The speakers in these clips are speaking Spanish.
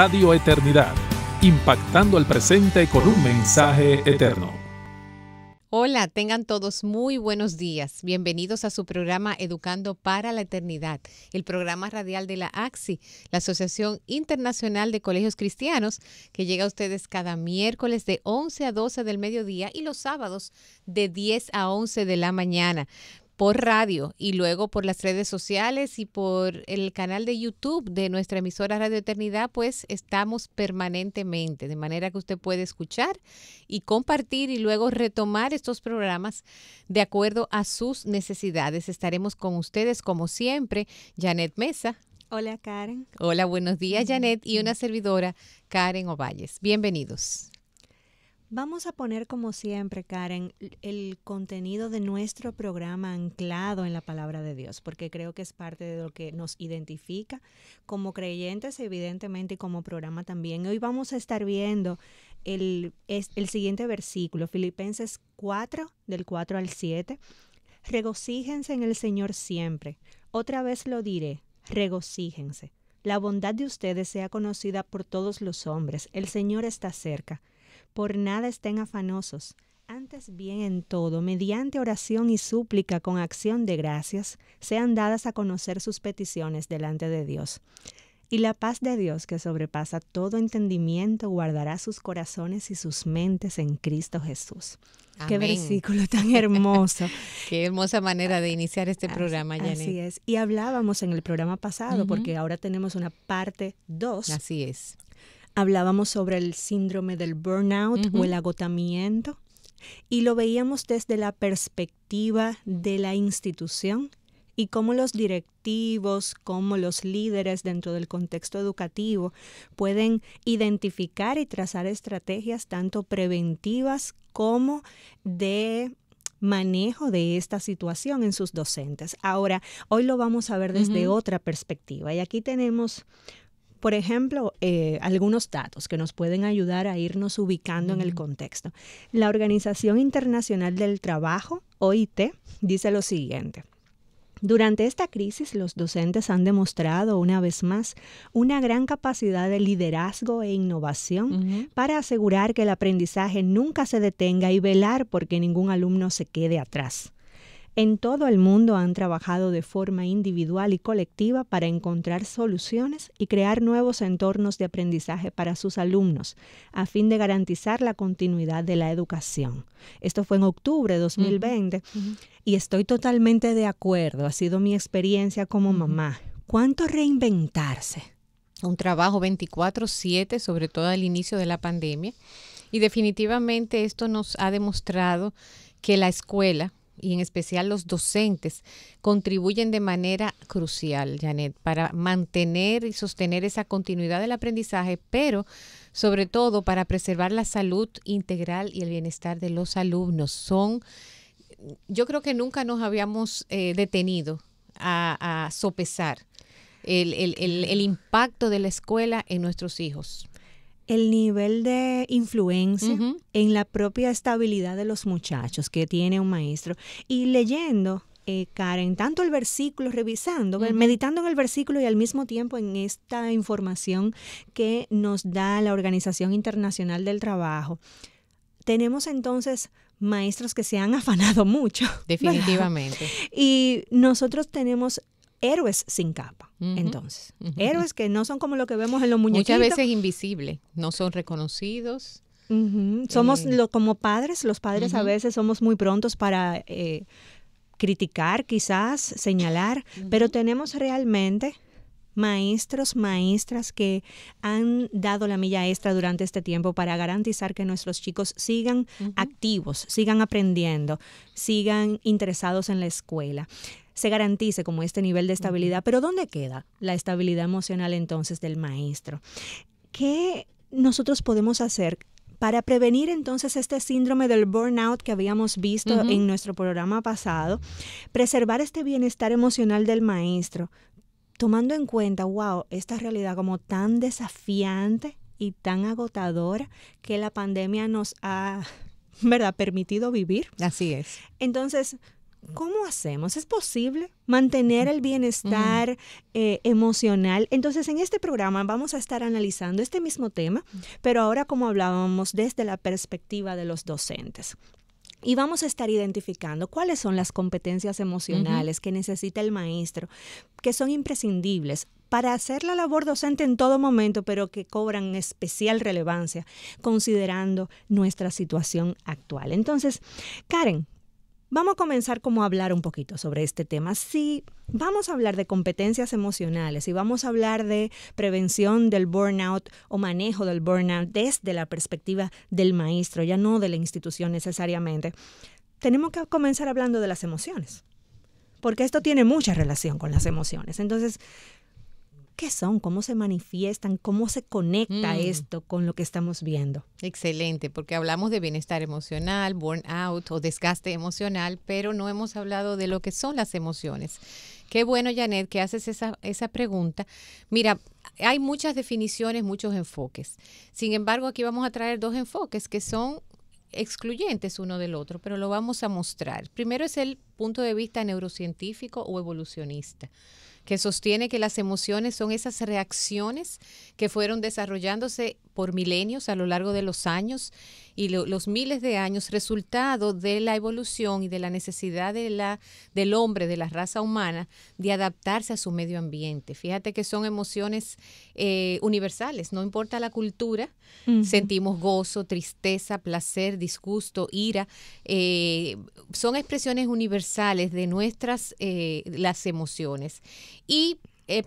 Radio Eternidad, impactando al presente con un mensaje eterno. Hola, tengan todos muy buenos días. Bienvenidos a su programa Educando para la Eternidad, el programa radial de la AXI, la Asociación Internacional de Colegios Cristianos, que llega a ustedes cada miércoles de 11 a 12 del mediodía y los sábados de 10 a 11 de la mañana por radio y luego por las redes sociales y por el canal de YouTube de nuestra emisora Radio Eternidad, pues estamos permanentemente, de manera que usted puede escuchar y compartir y luego retomar estos programas de acuerdo a sus necesidades. Estaremos con ustedes como siempre, Janet Mesa. Hola Karen. Hola, buenos días Janet y una servidora, Karen Ovalles. Bienvenidos. Vamos a poner como siempre, Karen, el contenido de nuestro programa anclado en la palabra de Dios, porque creo que es parte de lo que nos identifica como creyentes, evidentemente, y como programa también. Hoy vamos a estar viendo el, el siguiente versículo, Filipenses 4, del 4 al 7. Regocíjense en el Señor siempre. Otra vez lo diré, regocíjense. La bondad de ustedes sea conocida por todos los hombres. El Señor está cerca. Por nada estén afanosos, antes bien en todo, mediante oración y súplica con acción de gracias, sean dadas a conocer sus peticiones delante de Dios. Y la paz de Dios que sobrepasa todo entendimiento guardará sus corazones y sus mentes en Cristo Jesús. Qué versículo tan hermoso. Qué hermosa manera de iniciar este programa, Janet. Así es. Y hablábamos en el programa pasado, porque ahora tenemos una parte 2. Así es hablábamos sobre el síndrome del burnout o el agotamiento y lo veíamos desde la perspectiva de la institución y cómo los directivos, cómo los líderes dentro del contexto educativo pueden identificar y trazar estrategias tanto preventivas como de manejo de esta situación en sus docentes. Ahora, hoy lo vamos a ver desde otra perspectiva y aquí tenemos por ejemplo, eh, algunos datos que nos pueden ayudar a irnos ubicando en el contexto. La Organización Internacional del Trabajo, OIT, dice lo siguiente. Durante esta crisis, los docentes han demostrado una vez más una gran capacidad de liderazgo e innovación para asegurar que el aprendizaje nunca se detenga y velar porque ningún alumno se quede atrás en todo el mundo han trabajado de forma individual y colectiva para encontrar soluciones y crear nuevos entornos de aprendizaje para sus alumnos, a fin de garantizar la continuidad de la educación. Esto fue en octubre de 2020 y estoy totalmente de acuerdo, ha sido mi experiencia como mamá. ¿Cuánto reinventarse? Un trabajo 24/7, sobre todo al inicio de la pandemia. Y definitivamente esto nos ha demostrado que la escuela, y en especial los docentes contribuyen de manera crucial, Janet, para mantener y sostener esa continuidad del aprendizaje, pero sobre todo para preservar la salud integral y el bienestar de los alumnos. Son, yo creo que nunca nos habíamos eh, detenido a, sopesar el impacto de la escuela en nuestros hijos el nivel de influencia en la propia estabilidad de los muchachos que tiene un maestro. Y leyendo, eh, Karen, tanto el versículo, revisando, meditando en el versículo y al mismo tiempo en esta información que nos da la Organización Internacional del Trabajo, tenemos entonces maestros que se han afanado mucho. Definitivamente. Y nosotros tenemos héroes sin capa, entonces. Héroes que no son como lo que vemos en los muñequitos. Muchas veces invisibles, no son reconocidos. Somos eh. lo, como padres, los padres a veces somos muy prontos para eh, criticar, quizás, señalar, pero tenemos realmente maestros, maestras que han dado la milla extra durante este tiempo para garantizar que nuestros chicos sigan activos, sigan aprendiendo, sigan interesados en la escuela se garantice como este nivel de estabilidad. Pero ¿dónde queda la estabilidad emocional entonces del maestro? ¿Qué nosotros podemos hacer para prevenir entonces este síndrome del burnout que habíamos visto en nuestro programa pasado, preservar este bienestar emocional del maestro, tomando en cuenta, wow, esta realidad como tan desafiante y tan agotadora que la pandemia nos ha, ¿verdad?, permitido vivir. Así es. Entonces, ¿Cómo hacemos? ¿Es posible mantener el bienestar eh, emocional? Entonces, en este programa vamos a estar analizando este mismo tema, pero ahora como hablábamos desde la perspectiva de los docentes y vamos a estar identificando cuáles son las competencias emocionales que necesita el maestro, que son imprescindibles para hacer la labor docente en todo momento, pero que cobran especial relevancia considerando nuestra situación actual. Entonces, Karen, Vamos a comenzar como a hablar un poquito sobre este tema. Si vamos a hablar de competencias emocionales y vamos a hablar de prevención del burnout o manejo del burnout desde la perspectiva del maestro, ya no de la institución necesariamente, tenemos que comenzar hablando de las emociones, porque esto tiene mucha relación con las emociones. Entonces, qué son, cómo se manifiestan, cómo se conecta mm. esto con lo que estamos viendo. Excelente, porque hablamos de bienestar emocional, burnout o desgaste emocional, pero no hemos hablado de lo que son las emociones. Qué bueno, Janet, que haces esa, esa pregunta. Mira, hay muchas definiciones, muchos enfoques. Sin embargo, aquí vamos a traer dos enfoques que son excluyentes uno del otro, pero lo vamos a mostrar. Primero es el punto de vista neurocientífico o evolucionista que sostiene que las emociones son esas reacciones que fueron desarrollándose por milenios a lo largo de los años y los miles de años, resultado de la evolución y de la necesidad de la, del hombre, de la raza humana, de adaptarse a su medio ambiente. Fíjate que son emociones eh, universales, no importa la cultura, sentimos gozo, tristeza, placer, disgusto, ira, eh, son expresiones universales de nuestras, eh, las emociones. Y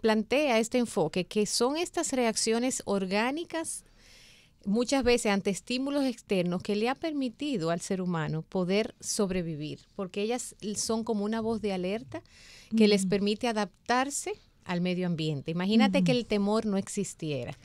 plantea este enfoque, que son estas reacciones orgánicas muchas veces ante estímulos externos que le ha permitido al ser humano poder sobrevivir, porque ellas son como una voz de alerta que les permite adaptarse al medio ambiente. Imagínate que el temor no existiera.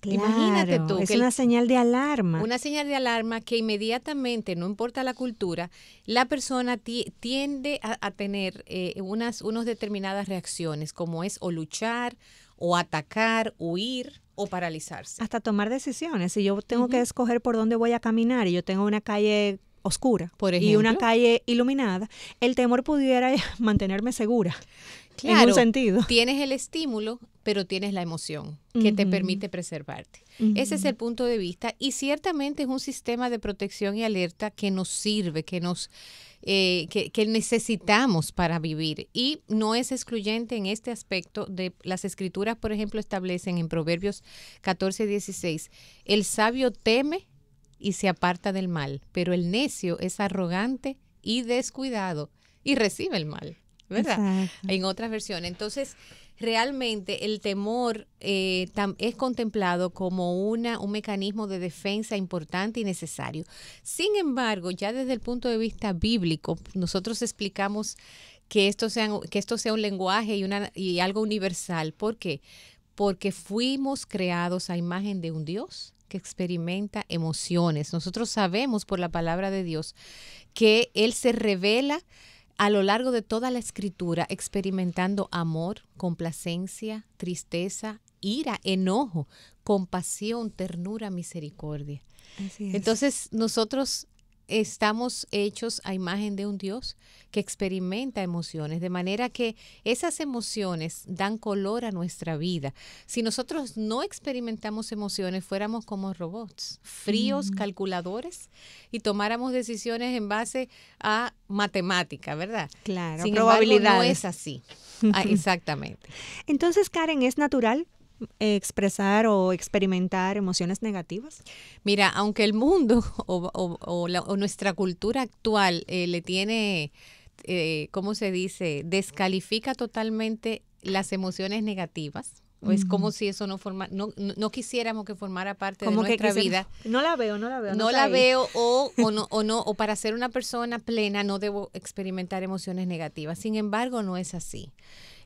Claro, Imagínate Es una señal de alarma. Una señal de alarma que inmediatamente, no importa la cultura, la persona tiende a, tener eh, unas determinadas reacciones, como es o luchar, o atacar, huir, o paralizarse. Hasta tomar decisiones. Si yo tengo que escoger por dónde voy a caminar y yo tengo una calle oscura y una calle iluminada, el temor pudiera mantenerme segura. Claro, en un sentido. Tienes el estímulo, pero tienes la emoción que te permite preservarte. Ese es el punto de vista y ciertamente es un sistema de protección y alerta que nos sirve, que nos eh, que, necesitamos para vivir. Y no es excluyente en este aspecto de las escrituras, por ejemplo, establecen en Proverbios 14, 16, el sabio teme y se aparta del mal, pero el necio es arrogante y descuidado y recibe el mal, ¿verdad? En otras versiones. Entonces, realmente el temor eh, es contemplado como una, un mecanismo de defensa importante y necesario. Sin embargo, ya desde el punto de vista bíblico, nosotros explicamos que esto sea, que esto sea un lenguaje y, una, y algo universal. ¿Por qué? Porque fuimos creados a imagen de un Dios que experimenta emociones. Nosotros sabemos por la palabra de Dios que Él se revela a lo largo de toda la escritura experimentando amor, complacencia, tristeza, ira, enojo, compasión, ternura, misericordia. Entonces nosotros estamos hechos a imagen de un Dios que experimenta emociones, de manera que esas emociones dan color a nuestra vida. Si nosotros no experimentamos emociones, fuéramos como robots, fríos, calculadores, y tomáramos decisiones en base a matemática, ¿verdad? Claro, Sin no es así. Ah, exactamente. Entonces, Karen, es natural expresar o experimentar emociones negativas? Mira, aunque el mundo o, nuestra cultura actual eh, le tiene, eh, ¿cómo se dice? Descalifica totalmente las emociones negativas. O es como si eso no no, quisiéramos que formara parte de nuestra vida. No la veo, no la veo. No, la veo o, no, o no, o para ser una persona plena no debo experimentar emociones negativas. Sin embargo, no es así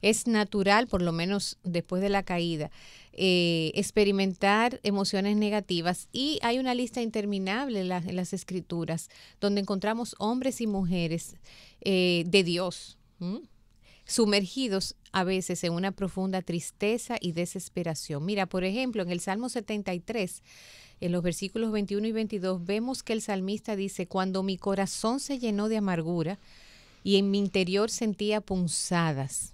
es natural, por lo menos después de la caída, eh, experimentar emociones negativas. Y hay una lista interminable en, las escrituras donde encontramos hombres y mujeres eh, de Dios. sumergidos a veces en una profunda tristeza y desesperación. Mira, por ejemplo, en el Salmo 73, en los versículos 21 y 22, vemos que el salmista dice, cuando mi corazón se llenó de amargura y en mi interior sentía punzadas,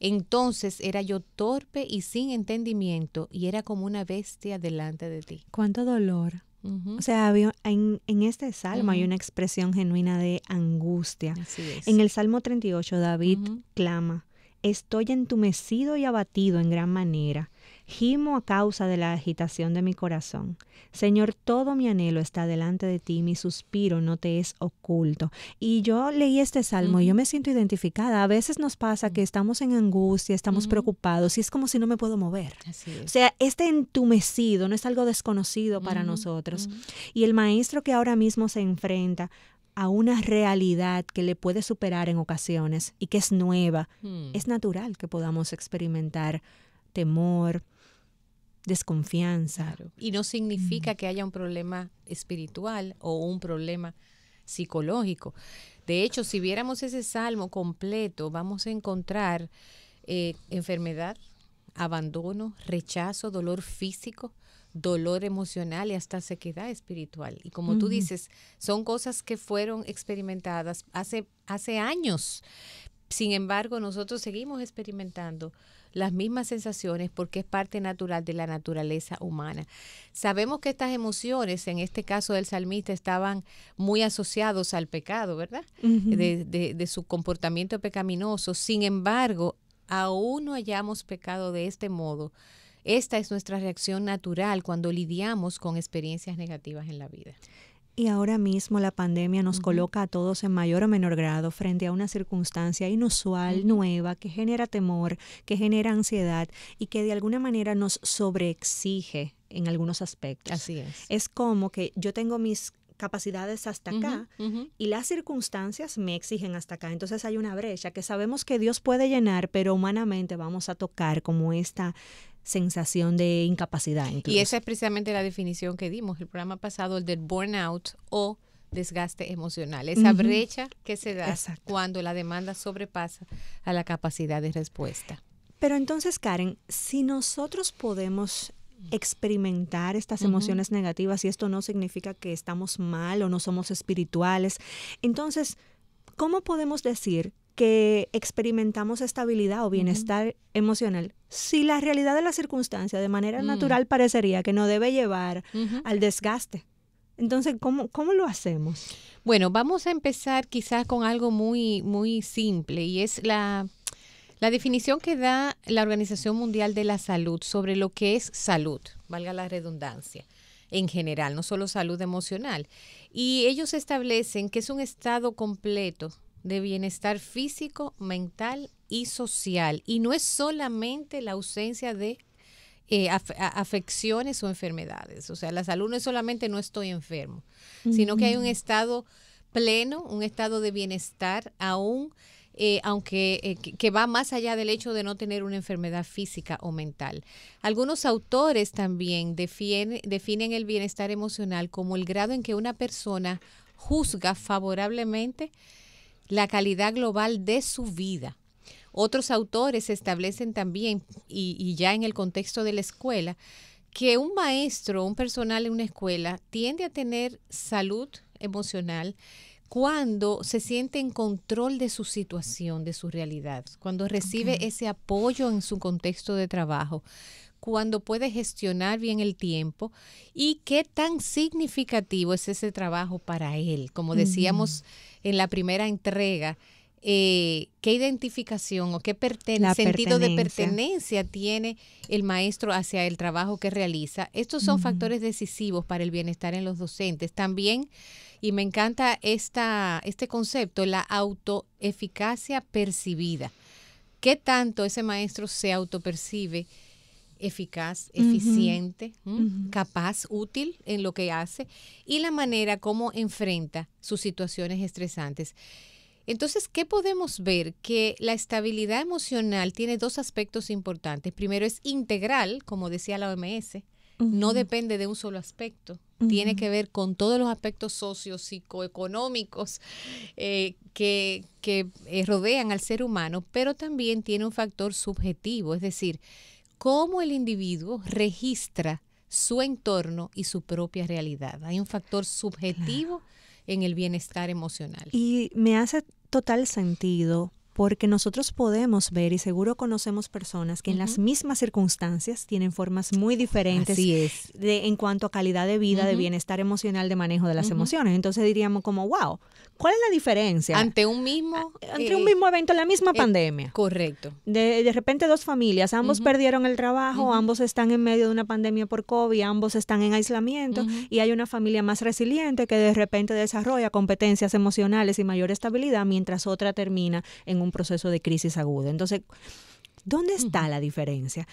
entonces era yo torpe y sin entendimiento y era como una bestia delante de ti. Cuánto dolor. O sea, en, este salmo hay una expresión genuina de angustia. En el Salmo 38, David clama, estoy entumecido y abatido en gran manera. Gimo a causa de la agitación de mi corazón. Señor, todo mi anhelo está delante de ti, mi suspiro no te es oculto. Y yo leí este salmo y yo me siento identificada. A veces nos pasa que estamos en angustia, estamos preocupados y es como si no me puedo mover. O sea, este entumecido no es algo desconocido para nosotros. Y el maestro que ahora mismo se enfrenta a una realidad que le puede superar en ocasiones y que es nueva, hmm. es natural que podamos experimentar temor, desconfianza. Y no significa mm. que haya un problema espiritual o un problema psicológico. De hecho, si viéramos ese salmo completo, vamos a encontrar eh, enfermedad, abandono, rechazo, dolor físico, dolor emocional y hasta sequedad espiritual. Y como tú dices, son cosas que fueron experimentadas hace, hace años. Sin embargo, nosotros seguimos experimentando las mismas sensaciones porque es parte natural de la naturaleza humana. Sabemos que estas emociones, en este caso del salmista, estaban muy asociados al pecado, ¿verdad? de, de su comportamiento pecaminoso. Sin embargo, aún no hayamos pecado de este modo. Esta es nuestra reacción natural cuando lidiamos con experiencias negativas en la vida. Y ahora mismo la pandemia nos coloca a todos en mayor o menor grado frente a una circunstancia inusual, nueva, que genera temor, que genera ansiedad y que de alguna manera nos sobreexige en algunos aspectos. Así es. Es como que yo tengo mis capacidades hasta acá y las circunstancias me exigen hasta acá. Entonces hay una brecha que sabemos que Dios puede llenar, pero humanamente vamos a tocar como esta sensación de incapacidad. Y esa es precisamente la definición que dimos el programa pasado, el del burnout o desgaste emocional, esa brecha que se da cuando la demanda sobrepasa a la capacidad de respuesta. Pero entonces, Karen, si nosotros podemos experimentar estas emociones negativas y esto no significa que estamos mal o no somos espirituales, entonces, ¿cómo podemos decir que experimentamos estabilidad o bienestar emocional si la realidad de la circunstancia de manera mm. natural parecería que no debe llevar al desgaste. Entonces, ¿cómo, ¿cómo lo hacemos? Bueno, vamos a empezar quizás con algo muy, muy simple y es la, la definición que da la Organización Mundial de la Salud sobre lo que es salud, valga la redundancia en general, no solo salud emocional. Y ellos establecen que es un estado completo de bienestar físico, mental y social. Y no es solamente la ausencia de eh, afecciones o enfermedades. O sea, la salud no es solamente no estoy enfermo, sino que hay un mm. estado pleno, un estado de bienestar aún. Eh, aunque eh, que va más allá del hecho de no tener una enfermedad física o mental. Algunos autores también definen el bienestar emocional como el grado en que una persona juzga favorablemente la calidad global de su vida. Otros autores establecen también, y, ya en el contexto de la escuela, que un maestro, un personal en una escuela, tiende a tener salud emocional cuando se siente en control de su situación, de su realidad, cuando recibe ese apoyo en su contexto de trabajo, cuando puede gestionar bien el tiempo y qué tan significativo es ese trabajo para él. Como decíamos en la primera entrega, eh, qué identificación o qué sentido de pertenencia tiene el maestro hacia el trabajo que realiza. Estos son factores decisivos para el bienestar en los docentes. También, y me encanta esta, este concepto, la autoeficacia percibida. ¿Qué tanto ese maestro se autopercibe? eficaz, eficiente, capaz, útil en lo que hace y la manera como enfrenta sus situaciones estresantes. Entonces, ¿qué podemos ver? Que la estabilidad emocional tiene dos aspectos importantes. Primero es integral, como decía la OMS, no depende de un solo aspecto. Tiene que ver con todos los aspectos socios, psicoeconómicos eh, que, eh, rodean al ser humano, pero también tiene un factor subjetivo, es decir, cómo el individuo registra su entorno y su propia realidad. Hay un factor subjetivo en el bienestar emocional. Y me hace total sentido porque nosotros podemos ver y seguro conocemos personas que en las mismas circunstancias tienen formas muy diferentes De, en cuanto a calidad de vida, de bienestar emocional, de manejo de las emociones. Entonces diríamos como, wow, ¿cuál es la diferencia? Ante un mismo... Ante un eh, mismo evento, la misma eh, pandemia. Correcto. De, repente dos familias, ambos perdieron el trabajo, ambos están en medio de una pandemia por COVID, ambos están en aislamiento y hay una familia más resiliente que de repente desarrolla competencias emocionales y mayor estabilidad mientras otra termina en un proceso de crisis aguda. Entonces, ¿dónde está la diferencia?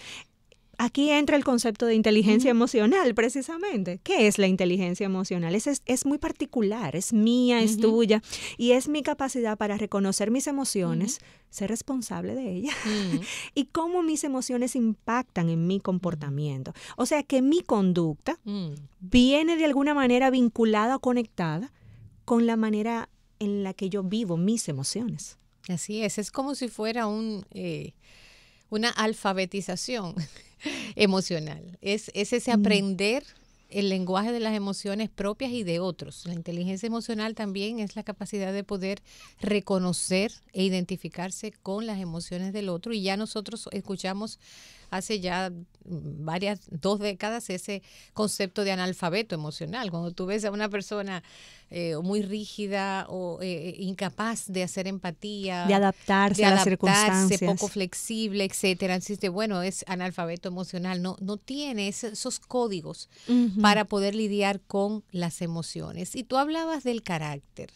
Aquí entra el concepto de inteligencia emocional, precisamente. ¿Qué es la inteligencia emocional? Es, muy particular, es mía, es tuya, y es mi capacidad para reconocer mis emociones, ser responsable de ellas, y cómo mis emociones impactan en mi comportamiento. O sea que mi conducta mm. viene de alguna manera vinculada o conectada con la manera en la que yo vivo mis emociones. Así es, es como si fuera un, eh, una alfabetización emocional. Es, es ese mm. aprender el lenguaje de las emociones propias y de otros. La inteligencia emocional también es la capacidad de poder reconocer e identificarse con las emociones del otro y ya nosotros escuchamos hace ya mm, varias, dos décadas ese concepto de analfabeto emocional. Cuando tú ves a una persona eh, muy rígida o eh, eh, incapaz de hacer empatía, de adaptarse, a las circunstancias, poco flexible, etcétera, existe, bueno, es analfabeto emocional, no, no tiene esos códigos para poder lidiar con las emociones. Y tú hablabas del carácter.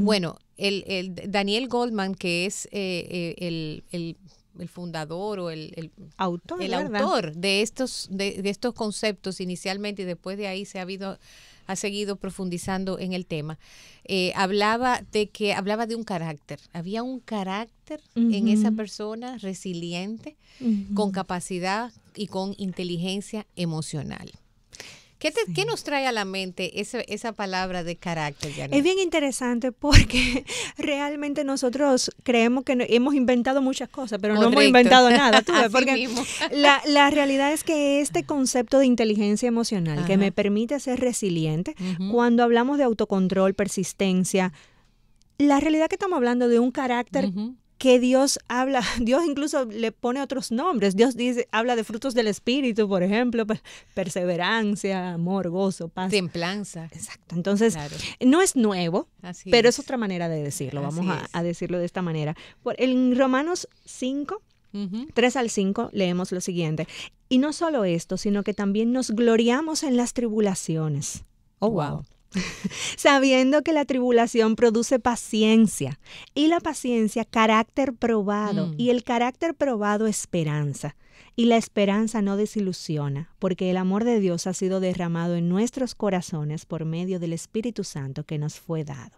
bueno, el, el, Daniel Goldman, que es el, el el fundador o el, autor, el autor de, estos, de, estos conceptos inicialmente y después de ahí se ha, habido, ha seguido profundizando en el tema. Eh, hablaba de que hablaba de un carácter. Había un carácter en esa persona resiliente, con capacidad y con inteligencia emocional. ¿Qué, nos trae a la mente esa, palabra de carácter, Es bien interesante porque realmente nosotros creemos que hemos inventado muchas cosas, pero no hemos inventado nada, la, realidad es que este concepto de inteligencia emocional que me permite ser resiliente, cuando hablamos de autocontrol, persistencia, la realidad que estamos hablando de un carácter que Dios habla, Dios incluso le pone otros nombres. Dios dice, habla de frutos del Espíritu, por ejemplo, pues, perseverancia, amor, gozo, paz. Templanza. Exacto. Entonces, no es nuevo, pero es. otra manera de decirlo. Vamos a, decirlo de esta manera. en Romanos 5, 3 al 5 leemos lo siguiente. Y no solo esto, sino que también nos gloriamos en las tribulaciones. Oh, wow. sabiendo que la tribulación produce paciencia y la paciencia carácter probado mm. y el carácter probado esperanza. Y la esperanza no desilusiona, porque el amor de Dios ha sido derramado en nuestros corazones por medio del Espíritu Santo que nos fue dado.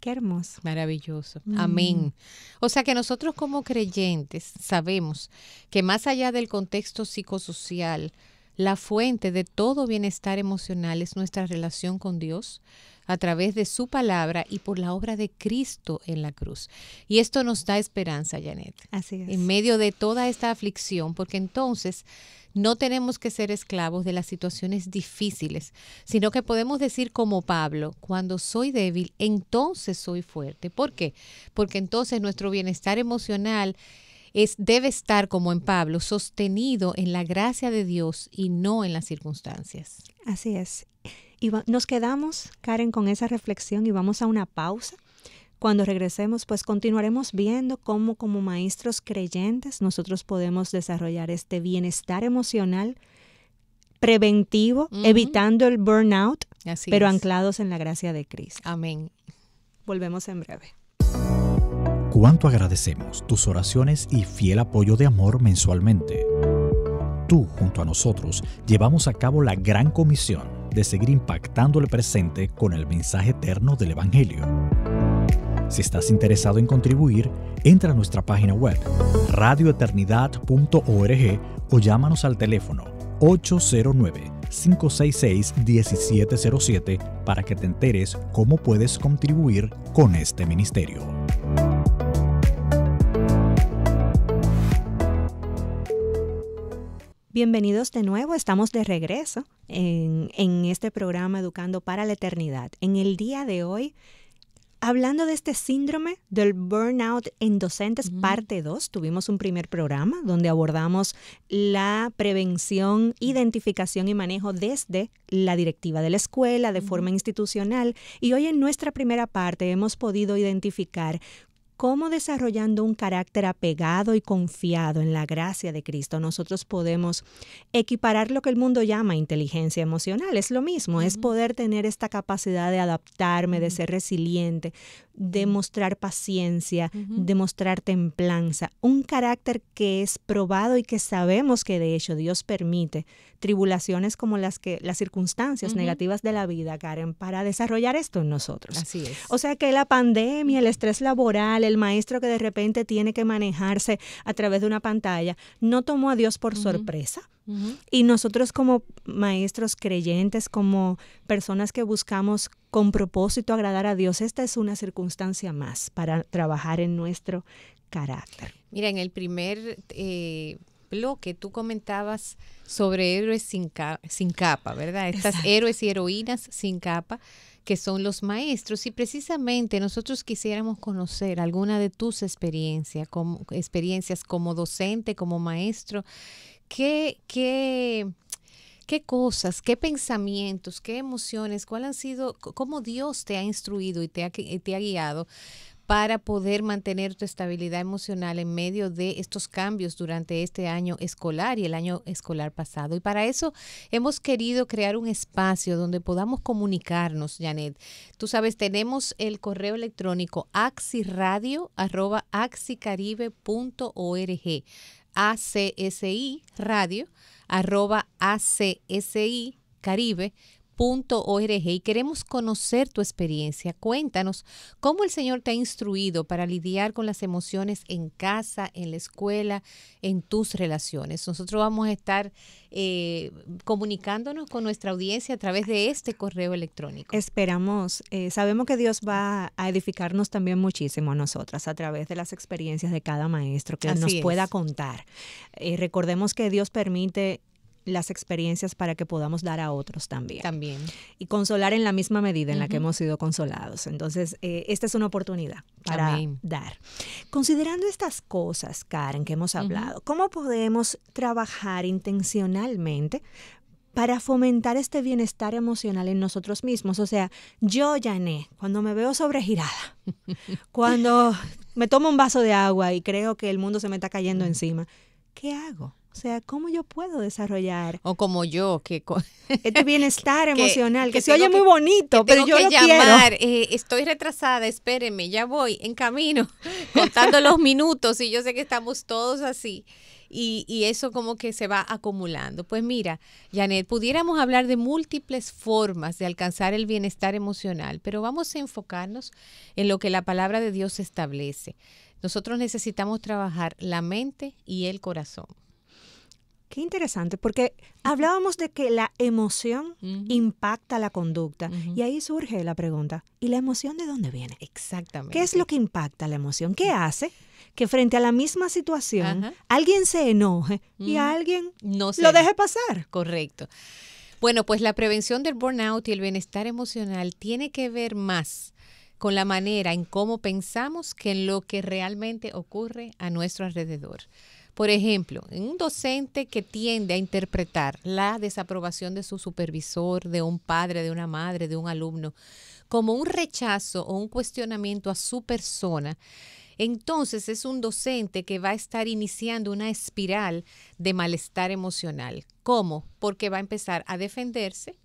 Qué hermoso. Maravilloso. Mm. Amén. O sea que nosotros como creyentes sabemos que más allá del contexto psicosocial, la fuente de todo bienestar emocional es nuestra relación con Dios a través de su palabra y por la obra de Cristo en la cruz. Y esto nos da esperanza, Janet. Así es. En medio de toda esta aflicción, porque entonces no tenemos que ser esclavos de las situaciones difíciles, sino que podemos decir como Pablo, cuando soy débil, entonces soy fuerte. ¿Por qué? Porque entonces nuestro bienestar emocional es, debe estar, como en Pablo, sostenido en la gracia de Dios y no en las circunstancias. Así es. Y nos quedamos, Karen, con esa reflexión y vamos a una pausa. Cuando regresemos, pues continuaremos viendo cómo como maestros creyentes nosotros podemos desarrollar este bienestar emocional preventivo, evitando el burnout, pero anclados en la gracia de Cristo. Amén. Volvemos en breve cuánto agradecemos tus oraciones y fiel apoyo de amor mensualmente. Tú, junto a nosotros, llevamos a cabo la gran comisión de seguir impactando el presente con el mensaje eterno del Evangelio. Si estás interesado en contribuir, entra a nuestra página web radioeternidad.org o llámanos al teléfono 809-566-1707 para que te enteres cómo puedes contribuir con este ministerio. Bienvenidos de nuevo, estamos de regreso en, este programa Educando para la Eternidad. En el día de hoy, hablando de este síndrome del burnout en docentes, parte 2, tuvimos un primer programa donde abordamos la prevención, identificación y manejo desde la directiva de la escuela, de forma institucional. Y hoy en nuestra primera parte hemos podido identificar cómo desarrollando un carácter apegado y confiado en la gracia de Cristo, nosotros podemos equiparar lo que el mundo llama inteligencia emocional. Es lo mismo, es poder tener esta capacidad de adaptarme, de ser resiliente, de mostrar paciencia, de mostrar templanza, un carácter que es probado y que sabemos que de hecho Dios permite tribulaciones como las que las circunstancias negativas de la vida, Karen, para desarrollar esto en nosotros. Así es. O sea que la pandemia, el estrés laboral, el maestro que de repente tiene que manejarse a través de una pantalla, no tomó a Dios por sorpresa. Y nosotros como maestros creyentes, como personas que buscamos con propósito agradar a Dios, esta es una circunstancia más para trabajar en nuestro carácter. Mira, en el primer eh, que tú comentabas sobre héroes sin, capa, ¿verdad? Estas héroes y heroínas sin capa que son los maestros y precisamente nosotros quisiéramos conocer alguna de tus experiencias como, experiencias como docente, como maestro, qué, qué, qué cosas, qué pensamientos, qué emociones, cuál han sido, cómo Dios te ha instruido y te ha guiado para poder mantener tu estabilidad emocional en medio de estos cambios durante este año escolar y el año escolar pasado. Y para eso hemos querido crear un espacio donde podamos comunicarnos, Janet. Tú sabes, tenemos el correo electrónico axiradio.axicaribe.org. ACSI radio y queremos conocer tu experiencia. Cuéntanos cómo el Señor te ha instruido para lidiar con las emociones en casa, en la escuela, en tus relaciones. Nosotros vamos a estar comunicándonos con nuestra audiencia a través de este correo electrónico. Esperamos, sabemos que Dios va a edificarnos también muchísimo a nosotras a través de las experiencias de cada maestro que nos pueda contar. recordemos que Dios permite las experiencias para que podamos dar a otros también. También. Y consolar en la misma medida en la que hemos sido consolados. Entonces, eh, esta es una oportunidad para dar. Considerando estas cosas, Karen, que hemos hablado, ¿cómo podemos trabajar intencionalmente para fomentar este bienestar emocional en nosotros mismos. O sea, yo, Jané, cuando me veo sobregirada, cuando me tomo un vaso de agua y creo que el mundo se me está cayendo encima, ¿qué hago? O sea, ¿cómo yo puedo desarrollar? O como yo, que... Este bienestar emocional, que, se oye muy bonito, pero yo lo llamar, eh, estoy retrasada, espérenme, ya voy, en camino, contando los minutos, y yo sé que estamos todos así. Y, y, eso como que se va acumulando. Pues mira, Janet, pudiéramos hablar de múltiples formas de alcanzar el bienestar emocional, pero vamos a enfocarnos en lo que la palabra de Dios establece. Nosotros necesitamos trabajar la mente y el corazón. Qué interesante, porque hablábamos de que la emoción impacta la conducta y ahí surge la pregunta, ¿y la emoción de dónde viene? Exactamente. ¿Qué es lo que impacta la emoción? ¿Qué hace que frente a la misma situación alguien se enoje y alguien no lo deje pasar? Correcto. Bueno, pues la prevención del burnout y el bienestar emocional tiene que ver más con la manera en cómo pensamos que en lo que realmente ocurre a nuestro alrededor. Por ejemplo, en un docente que tiende a interpretar la desaprobación de su supervisor, de un padre, de una madre, de un alumno, como un rechazo o un cuestionamiento a su persona, entonces es un docente que va a estar iniciando una espiral de malestar emocional. ¿Cómo? Porque va a empezar a defenderse,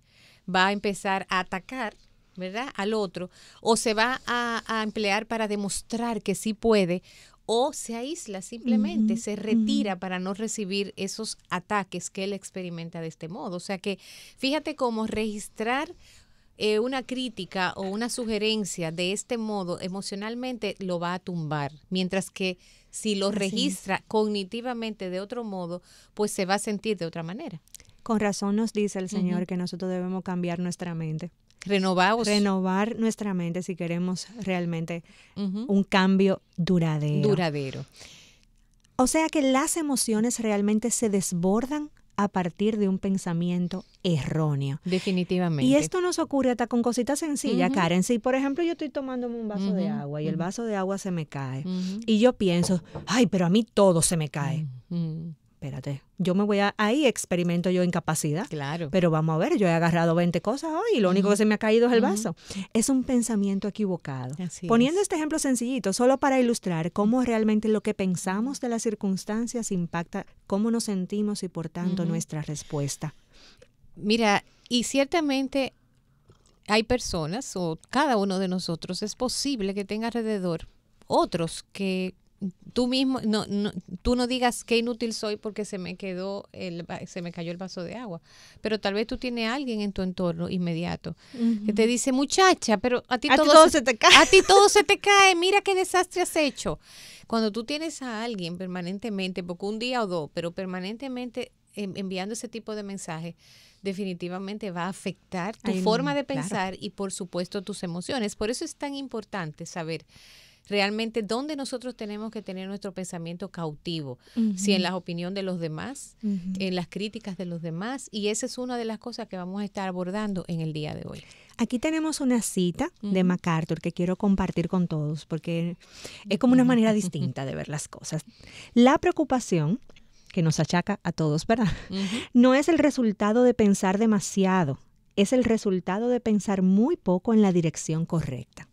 va a empezar a atacar ¿verdad? Al otro, o se va a, a, emplear para demostrar que sí puede, o se aísla simplemente, se retira para no recibir esos ataques que él experimenta de este modo. O sea que fíjate cómo registrar eh, una crítica o una sugerencia de este modo emocionalmente lo va a tumbar, mientras que si lo registra cognitivamente de otro modo, pues se va a sentir de otra manera. Con razón nos dice el Señor que nosotros debemos cambiar nuestra mente. Renovar nuestra mente si queremos realmente un cambio duradero. Duradero. O sea que las emociones realmente se desbordan a partir de un pensamiento erróneo. Definitivamente. Y esto nos ocurre hasta con cositas sencillas, Karen. Si, por ejemplo, yo estoy tomándome un vaso de agua y el vaso de agua se me cae y yo pienso, ay, pero a mí todo se me cae espérate, yo me voy a, ahí experimento yo incapacidad. Claro. Pero vamos a ver, yo he agarrado 20 cosas hoy y lo único que se me ha caído es el vaso. Es un pensamiento equivocado. Poniendo este ejemplo sencillito, solo para ilustrar cómo realmente lo que pensamos de las circunstancias impacta cómo nos sentimos y por tanto nuestra respuesta. Mira, y ciertamente hay personas o cada uno de nosotros es posible que tenga alrededor otros que tú mismo, no, no, tú no digas qué inútil soy porque se me quedó, el, se me cayó el vaso de agua. Pero tal vez tú tienes a alguien en tu entorno inmediato que te dice, muchacha, pero a ti, todo, se, te cae. A ti todo se te cae, mira qué desastre has hecho. Cuando tú tienes a alguien permanentemente, porque un día o dos, pero permanentemente enviando ese tipo de mensaje, definitivamente va a afectar tu forma de pensar y por supuesto tus emociones. Por eso es tan importante saber realmente dónde nosotros tenemos que tener nuestro pensamiento cautivo, si en la opinión de los demás, en las críticas de los demás, y esa es una de las cosas que vamos a estar abordando en el día de hoy. Aquí tenemos una cita de MacArthur que quiero compartir con todos porque es como una manera distinta de ver las cosas. La preocupación que nos achaca a todos, ¿verdad? No es el resultado de pensar demasiado, es el resultado de pensar muy poco en la dirección correcta.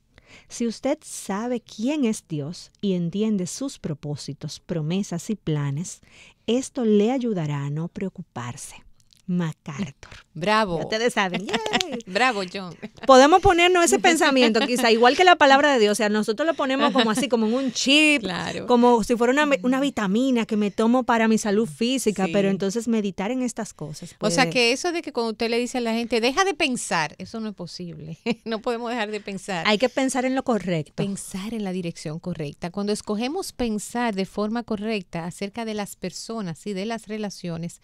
Si usted sabe quién es Dios y entiende sus propósitos, promesas y planes, esto le ayudará a no preocuparse. MacArthur. Bravo. ustedes saben. Yay. Bravo, John. Podemos ponernos ese pensamiento, quizá, igual que la palabra de Dios. O sea, nosotros lo ponemos como así, como en un chip, claro. como si fuera una, vitamina que me tomo para mi salud física, pero entonces meditar en estas cosas. O sea, que eso de que cuando usted le dice a la gente, deja de pensar, eso no es posible. no podemos dejar de pensar. Hay que pensar en lo correcto. Pensar en la dirección correcta. Cuando escogemos pensar de forma correcta acerca de las personas y de las relaciones,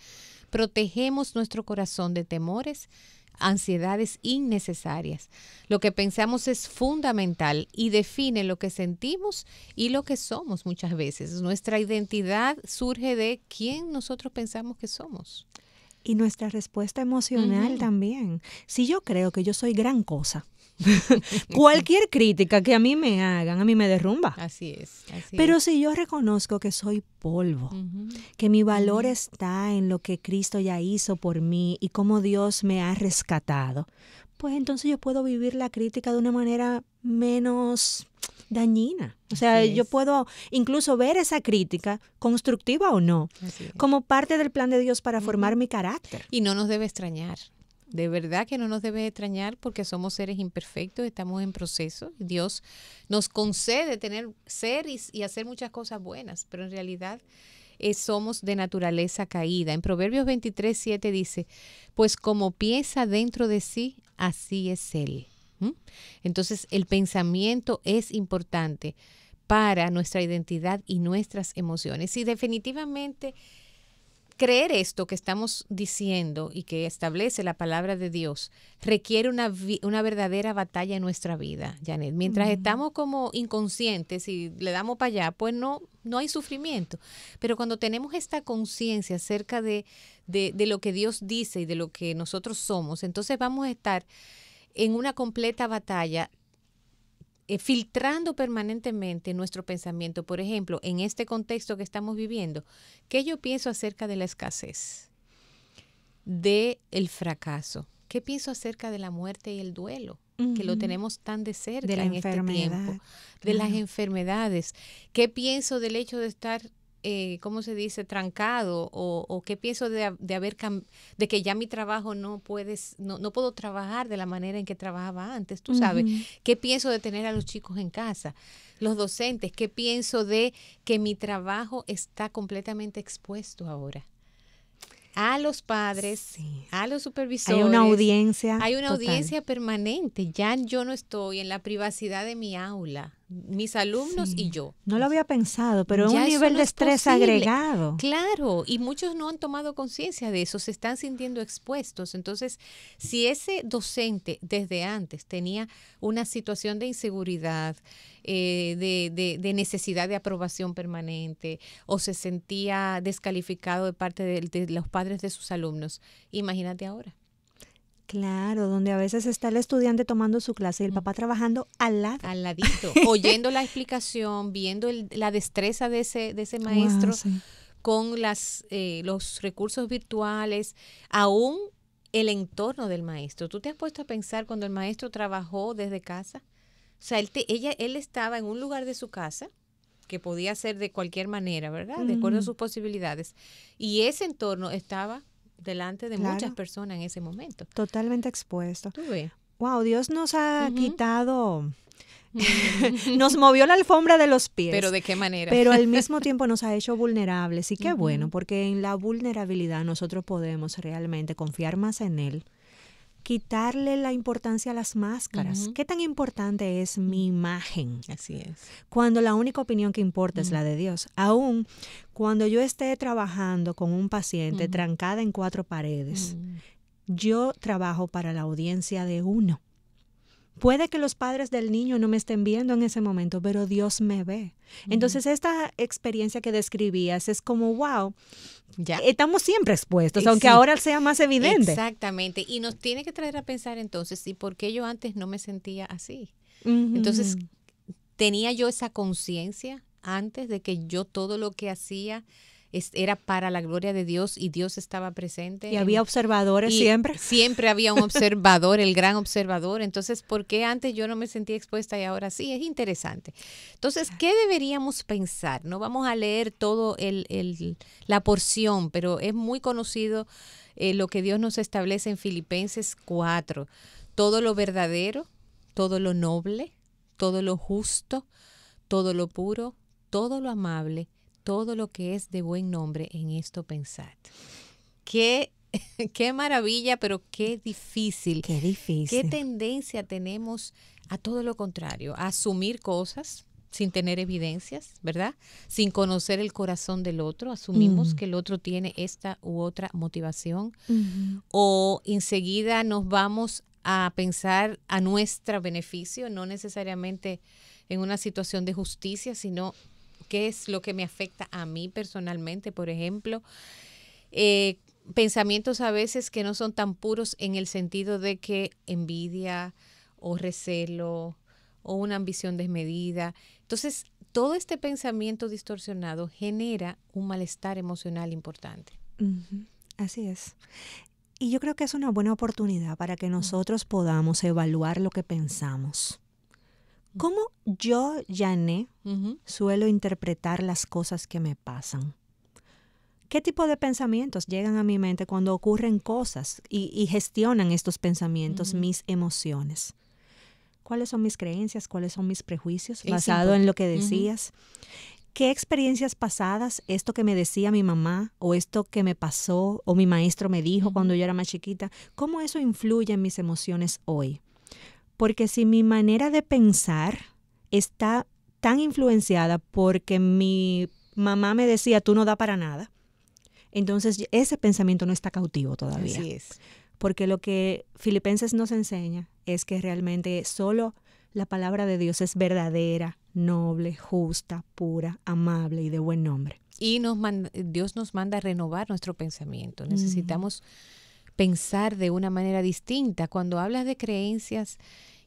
protegemos nuestro corazón de temores, ansiedades innecesarias. Lo que pensamos es fundamental y define lo que sentimos y lo que somos muchas veces. Nuestra identidad surge de quién nosotros pensamos que somos. Y nuestra respuesta emocional también. Si yo creo que yo soy gran cosa, Cualquier crítica que a mí me hagan, a mí me derrumba. Así es. Pero si yo reconozco que soy polvo, que mi valor está en lo que Cristo ya hizo por mí y cómo Dios me ha rescatado, pues entonces yo puedo vivir la crítica de una manera menos dañina. O sea, yo puedo incluso ver esa crítica, constructiva o no, como parte del plan de Dios para formar mi carácter. Y no nos debe extrañar de verdad que no nos debe extrañar porque somos seres imperfectos, estamos en proceso. Dios nos concede tener ser y, hacer muchas cosas buenas, pero en realidad eh, somos de naturaleza caída. En Proverbios 23, 7 dice, pues como piensa dentro de sí, así es él. Entonces el pensamiento es importante para nuestra identidad y nuestras emociones. Y definitivamente creer esto que estamos diciendo y que establece la palabra de Dios requiere una, verdadera batalla en nuestra vida, Janet. Mientras estamos como inconscientes y le damos para allá, pues no, no hay sufrimiento. Pero cuando tenemos esta conciencia acerca de, de, de lo que Dios dice y de lo que nosotros somos, entonces vamos a estar en una completa batalla eh, filtrando permanentemente nuestro pensamiento. Por ejemplo, en este contexto que estamos viviendo, ¿qué yo pienso acerca de la escasez? De el fracaso. ¿Qué pienso acerca de la muerte y el duelo? que lo tenemos tan de cerca en este tiempo, de las enfermedades. ¿Qué pienso del hecho de estar eh, ¿cómo se dice?, trancado o, o qué pienso de, haber de que ya mi trabajo no puedes, no, no, puedo trabajar de la manera en que trabajaba antes, tú sabes, qué pienso de tener a los chicos en casa, los docentes, qué pienso de que mi trabajo está completamente expuesto ahora. A los padres, a los supervisores. Hay una audiencia. Hay una audiencia permanente. Ya yo no estoy en la privacidad de mi aula mis alumnos y yo. No lo había pensado, pero es un nivel de estrés agregado. Claro, y muchos no han tomado conciencia de eso, se están sintiendo expuestos. Entonces, si ese docente desde antes tenía una situación de inseguridad, eh, de, necesidad de aprobación permanente o se sentía descalificado de parte de los padres de sus alumnos, imagínate ahora. Claro, donde a veces está el estudiante tomando su clase y el papá trabajando al lado. Al ladito, oyendo la explicación, viendo la destreza de ese, de ese maestro con las, eh, los recursos virtuales, aún el entorno del maestro. ¿Tú te has puesto a pensar cuando el maestro trabajó desde casa? O sea, él, ella, él estaba en un lugar de su casa, que podía ser de cualquier manera, ¿verdad? De acuerdo a sus posibilidades. Y ese entorno estaba delante de muchas personas en ese momento. Totalmente expuesto. Wow, Dios nos ha quitado nos movió la alfombra de los pies. Pero de qué manera. Pero al mismo tiempo nos ha hecho vulnerables. Y qué bueno, porque en la vulnerabilidad nosotros podemos realmente confiar más en Él, quitarle la importancia a las máscaras. ¿Qué tan importante es mi mm. imagen? Así es. Cuando la única opinión que importa es mm. la de Dios. Aún cuando yo esté trabajando con un paciente trancada en cuatro paredes, mm. yo trabajo para la audiencia de uno. Puede que los padres del niño no me estén viendo en ese momento, pero Dios me ve. Entonces, esta experiencia que describías es como, wow, Estamos siempre expuestos, aunque ahora sea más evidente. Exactamente. Y nos tiene que traer a pensar entonces, ¿y por qué yo antes no me sentía así? Entonces, ¿tenía yo esa conciencia antes de que yo todo lo que hacía era para la gloria de Dios y Dios estaba presente. Y había observadores siempre. Siempre había un observador, el gran observador. Entonces, ¿por qué antes yo no me sentía expuesta y ahora sí? Es interesante. Entonces, ¿qué deberíamos pensar? No vamos a leer todo el, la porción, pero es muy conocido eh, lo que Dios nos establece en Filipenses 4. Todo lo verdadero, todo lo noble, todo lo justo, todo lo puro, todo lo amable todo lo que es de buen nombre, en esto pensad. Qué, qué maravilla, pero qué difícil. Qué difícil. Qué tendencia tenemos a todo lo contrario, a asumir cosas sin tener evidencias, ¿verdad? Sin conocer el corazón del otro, asumimos mm. que el otro tiene esta u otra motivación o enseguida nos vamos a pensar a nuestro beneficio, no necesariamente en una situación de justicia, sino qué es lo que me afecta a mí personalmente, por ejemplo. Eh, pensamientos a veces que no son tan puros en el sentido de que envidia o recelo o una ambición desmedida. Entonces, todo este pensamiento distorsionado genera un malestar emocional importante. Así es. Y yo creo que es una buena oportunidad para que nosotros podamos evaluar lo que pensamos. ¿Cómo yo, Jané, suelo interpretar las cosas que me pasan? ¿Qué tipo de pensamientos llegan a mi mente cuando ocurren cosas y, gestionan estos pensamientos, mis emociones? ¿Cuáles son mis creencias? ¿Cuáles son mis prejuicios? basado en lo que decías. qué experiencias pasadas, esto que me decía mi mamá o esto que me pasó o mi maestro me dijo cuando yo era más chiquita, cómo eso influye en mis emociones hoy. Porque si mi manera de pensar está tan influenciada porque mi mamá me decía, tú no da para nada, entonces ese pensamiento no está cautivo todavía. Así es. Porque lo que Filipenses nos enseña es que realmente solo la palabra de Dios es verdadera, noble, justa, pura, amable y de buen nombre. Y Dios nos manda a renovar nuestro pensamiento. Necesitamos pensar de una manera distinta. Cuando hablas de creencias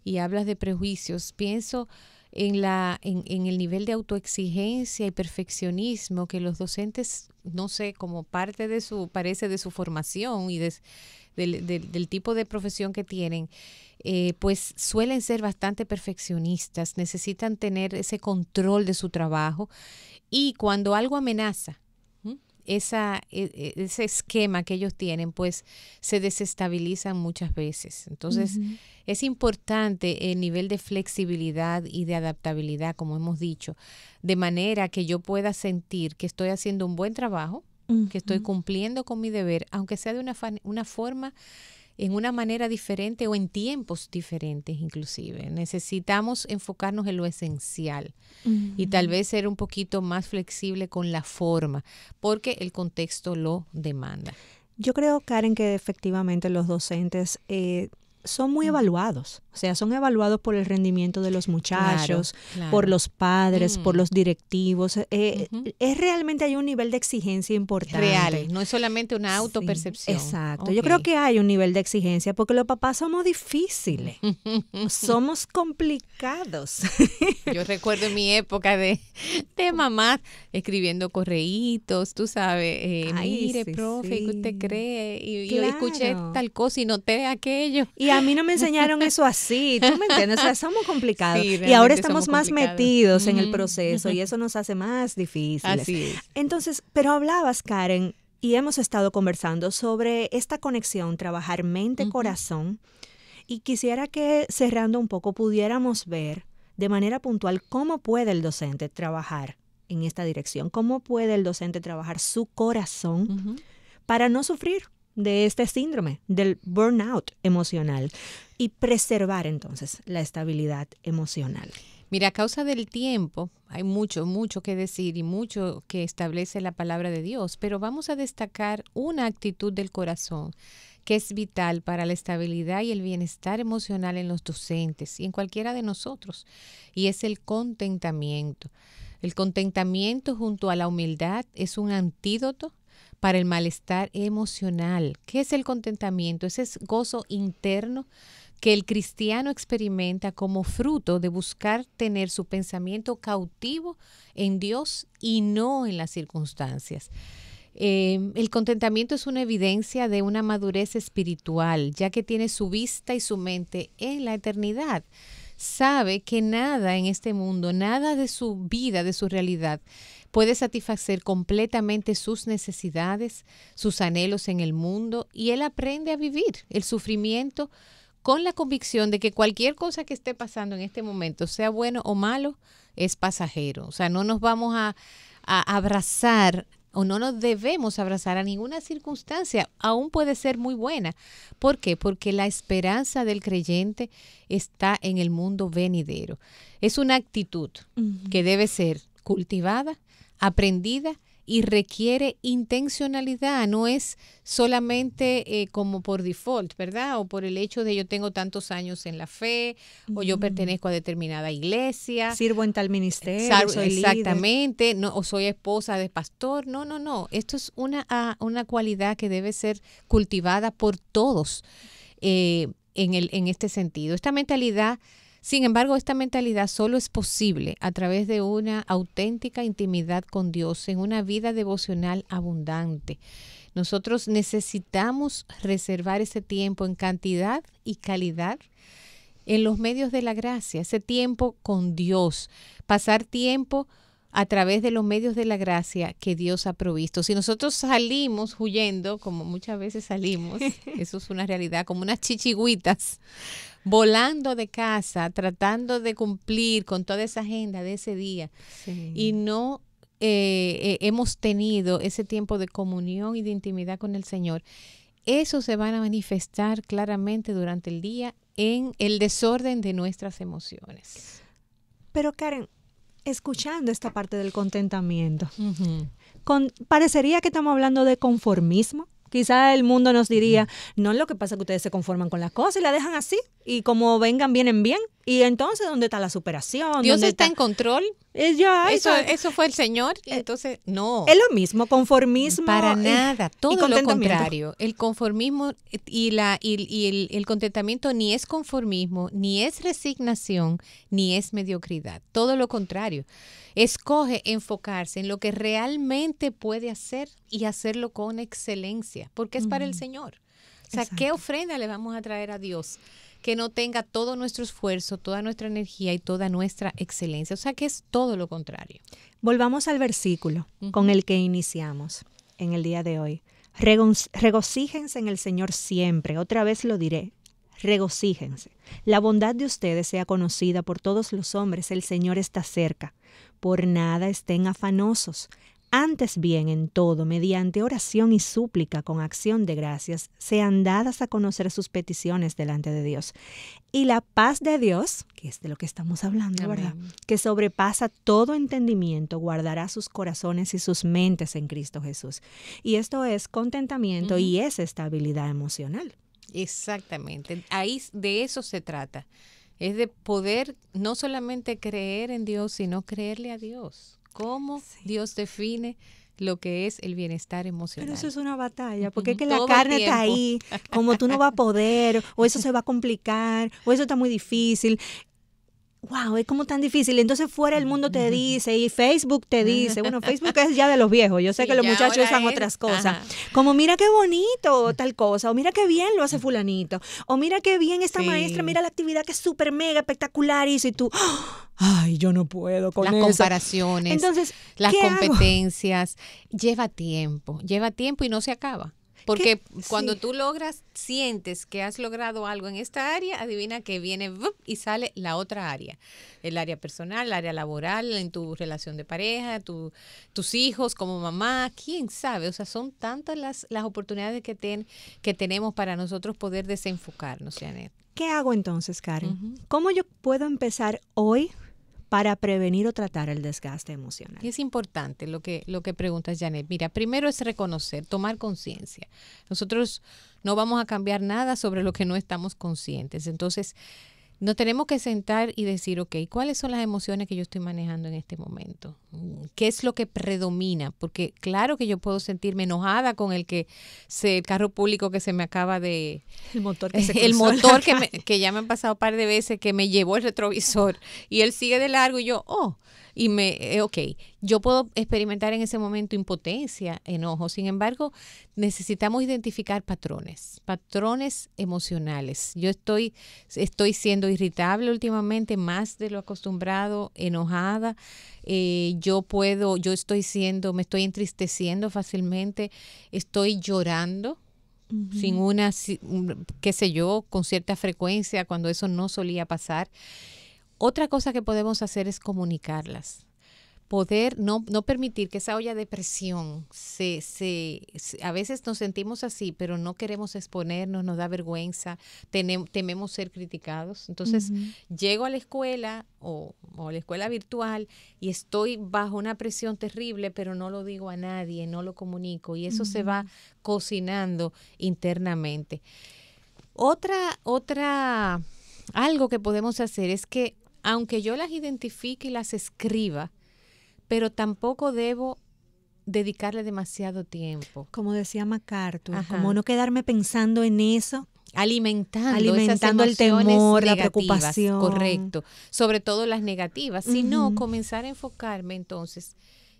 y hablas de prejuicios, pienso en, la, en, el nivel de autoexigencia y perfeccionismo que los docentes, no sé, como parte de su, parece de su formación y del, tipo de profesión que tienen, eh, pues suelen ser bastante perfeccionistas, necesitan tener ese control de su trabajo y cuando algo amenaza, esa, e, e, ese esquema que ellos tienen, pues se desestabilizan muchas veces. Entonces, es importante el nivel de flexibilidad y de adaptabilidad, como hemos dicho, de manera que yo pueda sentir que estoy haciendo un buen trabajo, que estoy cumpliendo con mi deber, aunque sea de una, una forma en una manera diferente o en tiempos diferentes inclusive. Necesitamos enfocarnos en lo esencial y tal vez ser un poquito más flexible con la forma, porque el contexto lo demanda. Yo creo, Karen, que efectivamente los docentes eh, son muy evaluados, o sea, son evaluados por el rendimiento de los muchachos, por los padres, por mm. los directivos. Eh, eh, es realmente hay un nivel de exigencia importante. Real, no es solamente una autopercepción. exacto, yo creo que hay un nivel de exigencia porque los papás somos difíciles, somos complicados. yo recuerdo mi época de, de mamá escribiendo correitos, tú sabes, eh, mire, profe, ¿qué usted cree? Y, yo escuché tal cosa y noté aquello a mí no me enseñaron eso así, tú me entiendes, o sea, somos complicados y ahora estamos más metidos en el proceso y eso nos hace más difíciles. Entonces, pero hablabas, Karen, y hemos estado conversando sobre esta conexión, trabajar mente-corazón, y quisiera que cerrando un poco pudiéramos ver de manera puntual cómo puede el docente trabajar en esta dirección, cómo puede el docente trabajar su corazón para no sufrir de este síndrome, del burnout emocional y preservar entonces la estabilidad emocional. Mira, a causa del tiempo, hay mucho, mucho que decir y mucho que establece la palabra de Dios, pero vamos a destacar una actitud del corazón que es vital para la estabilidad y el bienestar emocional en los docentes y en cualquiera de nosotros, y es el contentamiento. El contentamiento junto a la humildad es un antídoto para el malestar emocional. ¿Qué es el contentamiento? Ese es gozo interno que el cristiano experimenta como fruto de buscar tener su pensamiento cautivo en Dios y no en las circunstancias. Em, el contentamiento es una evidencia de una madurez espiritual, ya que tiene su vista y su mente en la eternidad. Sabe que nada en este mundo, nada de su vida, de su realidad, puede satisfacer completamente sus necesidades, sus anhelos en el mundo y él aprende a vivir el sufrimiento con la convicción de que cualquier cosa que esté pasando en este momento, sea bueno o malo, es pasajero. O sea, no nos vamos a, abrazar o no nos debemos abrazar a ninguna circunstancia, aún puede ser muy buena. ¿Por qué? Porque la esperanza del creyente está en el mundo venidero. Es una actitud que debe ser cultivada aprendida y requiere intencionalidad, no es solamente eh, como por default, ¿verdad? O por el hecho de yo tengo tantos años en la fe, o yo mm. pertenezco a determinada iglesia. Sirvo en tal ministerio. exactamente, No, o soy esposa de pastor. No, no, no. Esto es una, ah, una cualidad que debe ser cultivada por todos eh, en, el, en este sentido. Esta mentalidad sin embargo, esta mentalidad solo es posible a través de una auténtica intimidad con Dios en una vida devocional abundante. Nosotros necesitamos reservar ese tiempo en cantidad y calidad en los medios de la gracia, ese tiempo con Dios, pasar tiempo a través de los medios de la gracia que Dios ha provisto. Si nosotros salimos huyendo, como muchas veces salimos, eso es una realidad, como unas chichigüitas, volando de casa, tratando de cumplir con toda esa agenda de ese día. Y no eh, eh, hemos tenido ese tiempo de comunión y de intimidad con el Señor. Eso se va a manifestar claramente durante el día en el desorden de nuestras emociones. Pero Karen, escuchando esta parte del contentamiento, parecería que estamos hablando de conformismo, Quizás el mundo nos diría, no es lo que pasa que ustedes se conforman con las cosas y la dejan así y como vengan, vienen bien. Y entonces, ¿dónde está la superación? ¿Dios está, en control? eso, fue el Señor. Eh, entonces, no. Es lo mismo, conformismo. Para nada, todo lo contrario. El conformismo y, la, y, el, contentamiento ni es conformismo, ni es resignación, ni es mediocridad. Todo lo contrario. Escoge enfocarse en lo que realmente puede hacer y hacerlo con excelencia, porque es para el Señor. O sea, ¿qué ofrenda le vamos a traer a Dios? que no tenga todo nuestro esfuerzo, toda nuestra energía y toda nuestra excelencia. O sea que es todo lo contrario. Volvamos al versículo con el que iniciamos en el día de hoy. regocíjense en el Señor siempre. Otra vez lo diré. Regocíjense. La bondad de ustedes sea conocida por todos los hombres. El Señor está cerca. Por nada estén afanosos. Antes bien en todo, mediante oración y súplica con acción de gracias, sean dadas a conocer sus peticiones delante de Dios. Y la paz de Dios, que es de lo que estamos hablando, ¿verdad? Que sobrepasa todo entendimiento, guardará sus corazones y sus mentes en Cristo Jesús. Y esto es contentamiento y es estabilidad emocional. Exactamente, ahí de eso se trata. Es de poder no solamente creer en Dios, sino creerle a Dios cómo Dios define lo que es el bienestar emocional. Pero eso es una batalla, porque es que la carne está ahí, como tú no vas a poder, o eso se va a complicar, o eso está muy difícil wow, es como tan difícil. Entonces fuera el mundo te dice y Facebook te dice, bueno, Facebook es ya de los viejos, yo sé que los muchachos usan otras cosas, como mira qué bonito tal cosa, o mira qué bien lo hace fulanito, o mira qué bien esta maestra, mira la actividad que es súper mega espectacular y si tú, ay, yo no puedo con Las comparaciones, entonces las competencias, lleva tiempo, lleva tiempo y no se acaba. Porque cuando tú logras, sientes que has logrado algo en esta área, adivina que viene y sale la otra área. El área personal, el área laboral, en tu relación de pareja, tus hijos como mamá, quién sabe. O sea, son tantas las, las oportunidades que, ten, que tenemos para nosotros poder desenfocarnos, Janet. ¿Qué hago entonces, Karen? ¿Cómo yo puedo empezar hoy para prevenir o tratar el desgaste emocional. Es importante lo que, lo que preguntas, Janet. Mira, primero es reconocer, tomar conciencia. Nosotros no vamos a cambiar nada sobre lo que no estamos conscientes. Entonces, nos tenemos que sentar y decir, ok, ¿cuáles son las emociones que yo estoy manejando en este momento? Mm, ¿Qué es lo que predomina? Porque claro que yo puedo sentirme enojada con el que se, el carro público que se me acaba de... El motor que eh, El motor que, que ya me han pasado un par de veces que me llevó el retrovisor y él sigue de largo y yo, oh, y me, eh, ok, yo puedo experimentar en ese momento impotencia, enojo, sin embargo, necesitamos identificar patrones, patrones emocionales. Yo estoy, estoy siendo irritable últimamente, más de lo acostumbrado, enojada, eh, yo puedo, yo estoy siendo, me estoy entristeciendo fácilmente, estoy llorando sin una, qué sé yo, con cierta frecuencia, cuando eso no solía pasar. Otra cosa que podemos hacer es comunicarlas poder no, permitir que esa olla de presión se, se, a veces nos sentimos así, pero no queremos exponernos, nos da vergüenza, tememos ser criticados. Entonces, llego a la escuela o, a la escuela virtual y estoy bajo una presión terrible, pero no lo digo a nadie, no lo comunico y eso se va cocinando internamente. Otra, otra, algo que podemos hacer es que aunque yo las identifique y las escriba, pero tampoco debo dedicarle demasiado tiempo. Como decía MacArthur, como no quedarme pensando en eso. Alimentando, alimentando el temor, la preocupación. Correcto. Sobre todo las negativas, sino comenzar a enfocarme entonces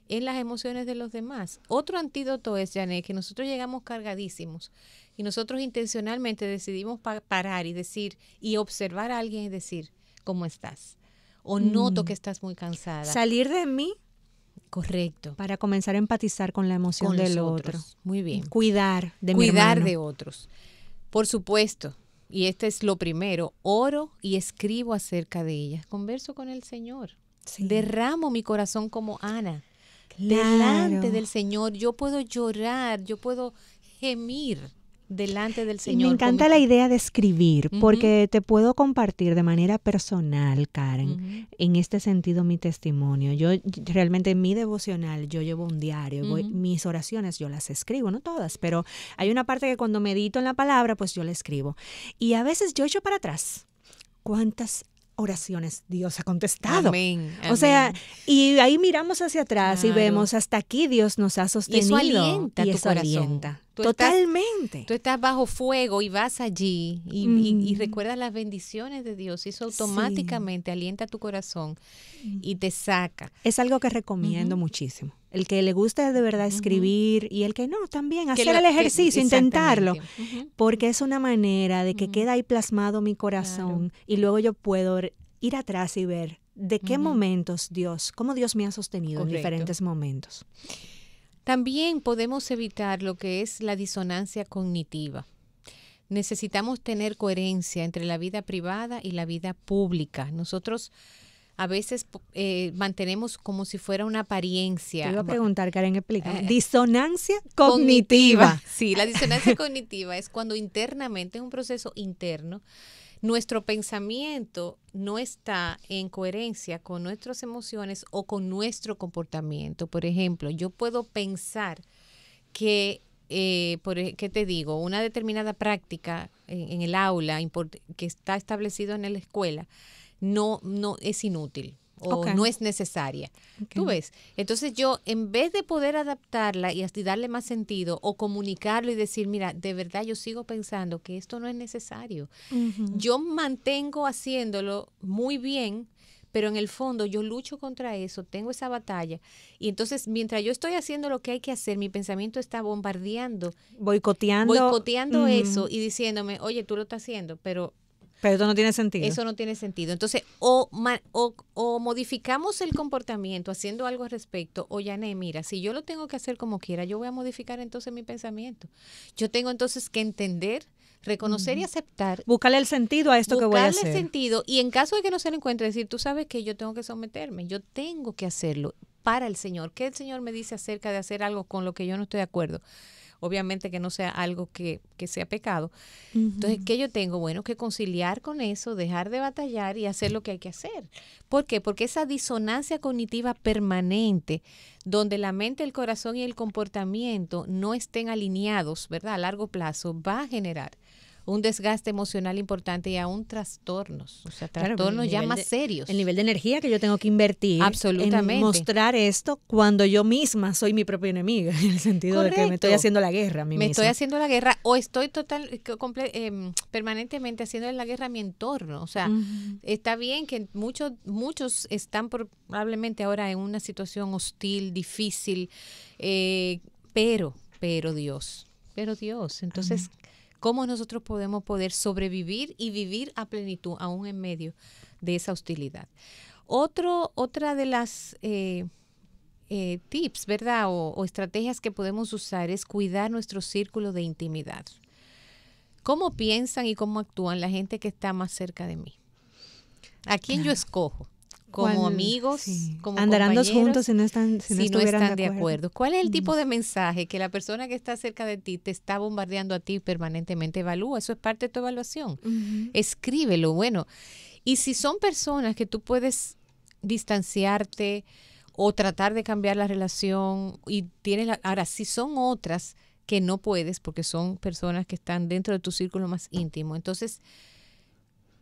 en las emociones de los demás. Otro antídoto es, Janet, que nosotros llegamos cargadísimos y nosotros intencionalmente decidimos parar y decir, y observar a alguien y decir, cómo estás o noto mm. que estás muy cansada. Salir de mí. Correcto. Para comenzar a empatizar con la emoción del otro. Muy bien. Cuidar de Cuidar de otros. Por supuesto. Y este es lo primero. Oro y escribo acerca de ellas. Converso con el Señor. Derramo mi corazón como Ana. Delante del Señor. Yo puedo llorar, yo puedo gemir delante del Señor. Me encanta la idea de escribir, porque te puedo compartir de manera personal, Karen, en este sentido mi testimonio. Yo realmente en mi devocional, yo llevo un diario, mis oraciones yo las escribo, no todas, pero hay una parte que cuando medito en la palabra, pues yo la escribo. Y a veces yo echo para atrás. ¿Cuántas oraciones Dios ha contestado. Amén, O sea, y ahí miramos hacia atrás y vemos hasta aquí Dios nos ha sostenido. Y eso alienta y tu Alienta. Totalmente. tú estás bajo fuego y vas allí y, recuerdas las bendiciones de Dios. Y eso automáticamente alienta tu corazón y te saca. Es algo que recomiendo muchísimo. El que le gusta de verdad escribir y el que no, también hacer el ejercicio, intentarlo, porque es una manera de que queda ahí plasmado mi corazón y luego yo puedo ir atrás y ver de qué momentos Dios, cómo Dios me ha sostenido en diferentes momentos. También podemos evitar lo que es la disonancia cognitiva. Necesitamos tener coherencia entre la vida privada y la vida pública. Nosotros a veces eh, mantenemos como si fuera una apariencia. Te iba a preguntar, Karen, explica. Eh, disonancia cognitiva. cognitiva. Sí, la disonancia cognitiva es cuando internamente, es un proceso interno, nuestro pensamiento no está en coherencia con nuestras emociones o con nuestro comportamiento. Por ejemplo, yo puedo pensar que, eh, por, e, ¿qué te digo? Una determinada práctica en, el aula que está establecida en la escuela no, no es inútil o no es necesaria. Tú ves. Entonces yo, en vez de poder adaptarla y darle más sentido o comunicarlo y decir, mira, de verdad yo sigo pensando que esto no es necesario, yo mantengo haciéndolo muy bien, pero en el fondo yo lucho contra eso, tengo esa batalla. Y entonces, mientras yo estoy haciendo lo que hay que hacer, mi pensamiento está bombardeando. Boicoteando. Boicoteando eso y diciéndome, oye, tú lo estás haciendo, pero pero eso no tiene sentido. Eso no tiene sentido. Entonces, o, o, modificamos el comportamiento haciendo algo al respecto, o ya, mira, si yo lo tengo que hacer como quiera, yo voy a modificar entonces mi pensamiento. Yo tengo entonces que entender reconocer y aceptar. Buscarle el sentido a esto que voy a hacer. Buscarle el sentido y en caso de que no se lo encuentre, decir, tú sabes que yo tengo que someterme, yo tengo que hacerlo para el Señor. ¿Qué el Señor me dice acerca de hacer algo con lo que yo no estoy de acuerdo? obviamente que no sea algo que, que sea pecado. Entonces, ¿qué yo tengo? Bueno, que conciliar con eso, dejar de batallar y hacer lo que hay que hacer. ¿Por qué? Porque esa disonancia cognitiva permanente, donde la mente, el corazón y el comportamiento no estén alineados, ¿verdad? A largo plazo, va a generar un desgaste emocional importante y un trastornos, o sea, trastornos ya más serios. El nivel de energía que yo tengo que invertir Absolutamente. en mostrar esto cuando yo misma soy mi propia enemiga, en el sentido de que me estoy haciendo la guerra a mí Me estoy haciendo la guerra o estoy total em, permanentemente haciendo la guerra a mi entorno, o sea, está bien que muchos muchos están probablemente ahora en una situación hostil, difícil, eh, pero pero Dios, pero Dios, entonces cómo nosotros podemos poder sobrevivir y vivir a plenitud aún en medio de esa hostilidad. Otro, otra de las eh, eh, tips, ¿verdad? O, o estrategias que podemos usar es cuidar nuestro círculo de intimidad. ¿Cómo piensan y cómo actúan la gente que está más cerca de mí? ¿A quién yo escojo? como amigos, como andarán dos juntos si no están, de acuerdo. ¿Cuál es el tipo mm. de mensaje que la persona que está cerca de ti te está bombardeando a ti permanentemente? Evalúa, eso es parte de tu evaluación. Escríbelo, bueno. Y si son personas que tú puedes distanciarte o tratar de cambiar la relación y tienes ahora si son otras que no puedes porque son personas que están dentro de tu círculo más íntimo, entonces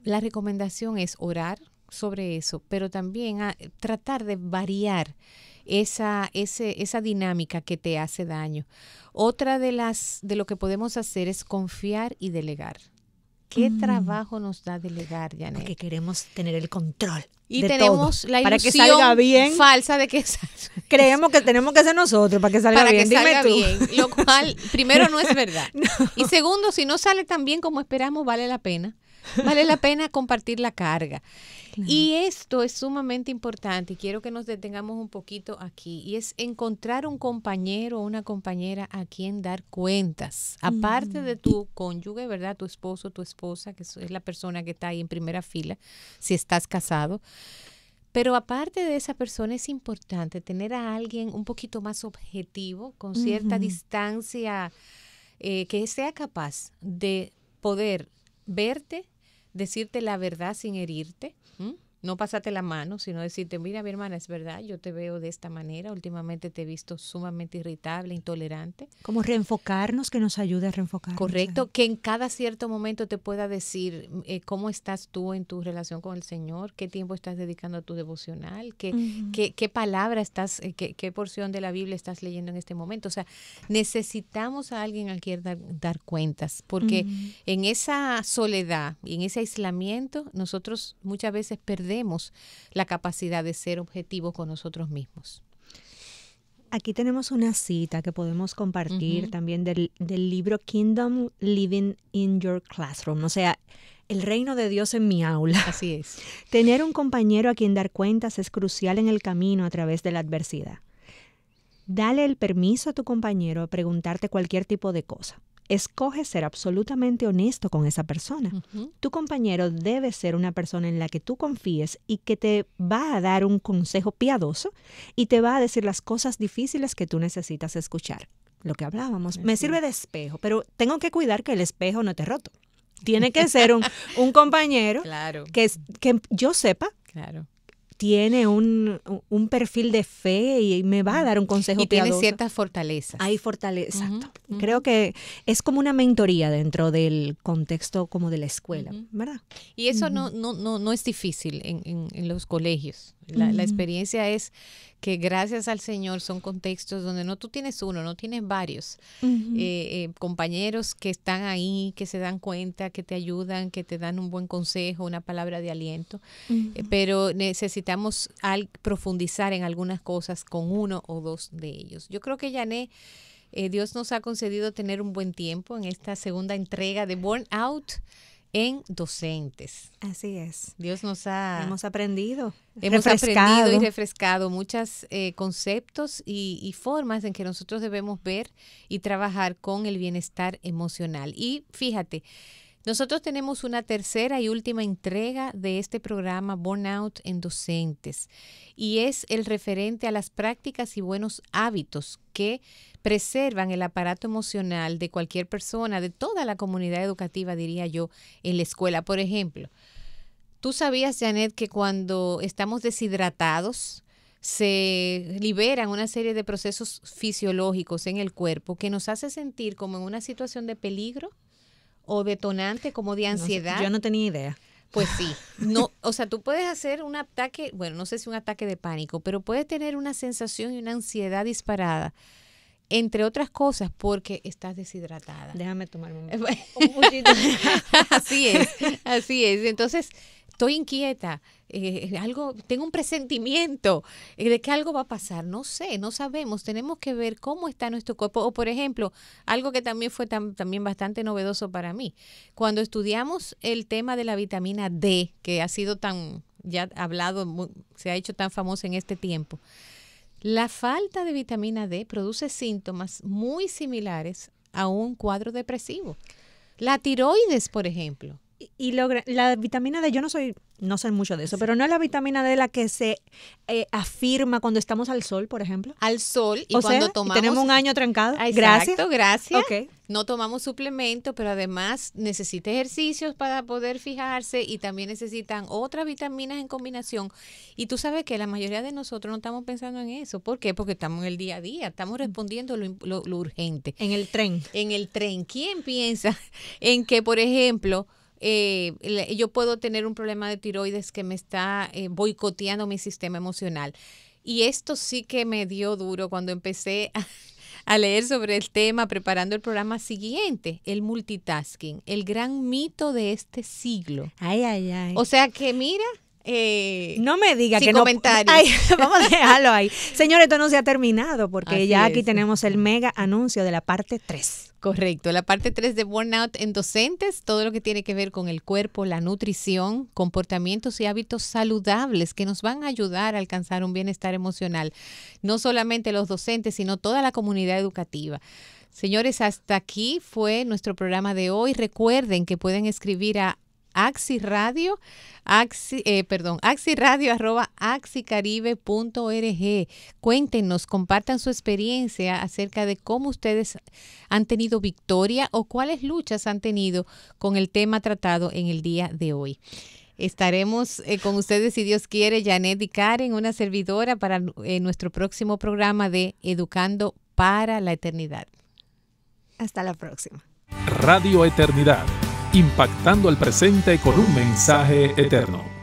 la recomendación es orar, sobre eso, pero también a ah, tratar de variar esa, esa dinámica que te hace daño. Otra de las de lo que podemos hacer es confiar y delegar. ¿Qué mm. trabajo nos da delegar, Janet? Porque queremos tener el control. Y tenemos la ilusión para que salga bien. falsa de que creemos que tenemos que hacer nosotros para que salga bien. Lo cual, primero, no es verdad. Y segundo, si no sale tan bien como esperamos, vale la pena. Vale la pena compartir la carga. Y esto es sumamente importante y quiero que nos detengamos un poquito aquí y es encontrar un compañero o una compañera a quien dar cuentas. Aparte de tu cónyuge, ¿verdad? Tu esposo, tu esposa, que es la persona que está ahí en primera fila, si estás casado. Pero aparte de esa persona es importante tener a alguien un poquito más objetivo, con cierta distancia, eh, que sea capaz de poder verte, decirte la verdad sin herirte no pasate la mano, sino decirte, mira mi hermana, es verdad, yo te veo de esta manera, últimamente te he visto sumamente irritable, intolerante. Como reenfocarnos, que nos ayude a reenfocarnos. Correcto, que en cada cierto momento te pueda decir eh, cómo estás tú en tu relación con el Señor, qué tiempo estás dedicando a tu devocional, qué, qué, palabra estás, eh, qué, porción de la Biblia estás leyendo en este momento. O sea, necesitamos a alguien al que dar, cuentas, porque en esa soledad y en ese aislamiento nosotros muchas veces perdemos la capacidad de ser objetivos con nosotros mismos. Aquí tenemos una cita que podemos compartir también del, del libro Kingdom Living in Your Classroom, o sea, el reino de Dios en mi aula. Así es. Tener un compañero a quien dar cuentas es crucial en el camino a través de la adversidad. Dale el permiso a tu compañero a preguntarte cualquier tipo de cosa escoge ser absolutamente honesto con esa persona. Tu compañero debe ser una persona en la que tú confíes y que te va a dar un consejo piadoso y te va a decir las cosas difíciles que tú necesitas escuchar. Lo que hablábamos. Me sirve de espejo, pero tengo que cuidar que el espejo no te roto. Tiene que ser un, compañero que, que yo sepa Claro tiene un, un, perfil de fe y me va a dar un consejo. Y tiene ciertas fortalezas. Hay fortalezas, Creo que es como una mentoría dentro del contexto como de la escuela, ¿verdad? Y eso no, no, no, no es difícil en, los colegios. la experiencia es que gracias al Señor son contextos donde no tú tienes uno, no tienes varios eh, eh, compañeros que están ahí, que se dan cuenta, que te ayudan, que te dan un buen consejo, una palabra de aliento, eh, pero necesitamos profundizar en algunas cosas con uno o dos de ellos. Yo creo que Yané... Dios nos ha concedido tener un buen tiempo en esta segunda entrega de Born Out en docentes. Así es. Dios nos ha... Hemos aprendido. Hemos aprendido y refrescado muchos eh, conceptos y, y, formas en que nosotros debemos ver y trabajar con el bienestar emocional. Y fíjate, nosotros tenemos una tercera y última entrega de este programa Burnout en Docentes y es el referente a las prácticas y buenos hábitos que preservan el aparato emocional de cualquier persona, de toda la comunidad educativa, diría yo, en la escuela. Por ejemplo, tú sabías, Janet, que cuando estamos deshidratados, se liberan una serie de procesos fisiológicos en el cuerpo que nos hace sentir como en una situación de peligro o detonante, como de ansiedad. yo no tenía idea. Pues sí, no, o sea, tú puedes hacer un ataque, bueno, no sé si un ataque de pánico, pero puedes tener una sensación y una ansiedad disparada entre otras cosas porque estás deshidratada. Déjame tomarme un, un así es, así es. Entonces, estoy inquieta, eh, algo, tengo un presentimiento de que algo va a pasar, no sé, no sabemos, tenemos que ver cómo está nuestro cuerpo. O por ejemplo, algo que también fue también bastante novedoso para mí, cuando estudiamos el tema de la vitamina D, que ha sido tan, ya hablado, se ha hecho tan famoso en este tiempo la falta de vitamina D produce síntomas muy similares a un cuadro depresivo. La tiroides, por ejemplo y la vitamina D, yo no soy, no sé mucho de eso, pero no es la vitamina D la que se eh, afirma cuando estamos al sol, por ejemplo. Al sol y o cuando sea, tomamos. Tenemos un año trancado. Exacto, gracias. gracias. No tomamos suplemento pero además necesita ejercicios para poder fijarse y también necesitan otras vitaminas en combinación. Y tú sabes que la mayoría de nosotros no estamos pensando en eso. ¿Por qué? Porque estamos en el día a día, estamos mm. respondiendo lo urgente. En el tren. En el tren. ¿Quién piensa en que, por ejemplo, eh, yo puedo tener un problema de tiroides que me está eh, boicoteando mi sistema emocional. Y esto sí que me dio duro cuando empecé a, a leer sobre el tema preparando el programa siguiente, el multitasking, el gran mito de este siglo. Ay, ay, ay. O sea que mira, eh, no me diga que comentarios. no. vamos a dejarlo ahí. Señores, esto no se ha terminado porque ya aquí tenemos el mega anuncio de la parte 3. Correcto, la parte 3 de Burnout en docentes, todo lo que tiene que ver con el cuerpo, la nutrición, comportamientos y hábitos saludables que nos van a ayudar a alcanzar un bienestar emocional, no solamente los docentes, sino toda la comunidad educativa. Señores, hasta aquí fue nuestro programa de hoy. Recuerden que pueden escribir a Axi Radio, axi, eh, perdón, axiradio arroba axicaribe.org. Cuéntenos, compartan su experiencia acerca de cómo ustedes han tenido victoria o cuáles luchas han tenido con el tema tratado en el día de hoy. Estaremos eh, con ustedes, si Dios quiere, Janet y Karen, una servidora para eh, nuestro próximo programa de Educando para la Eternidad. Hasta la próxima. Radio Eternidad impactando al presente con un mensaje eterno.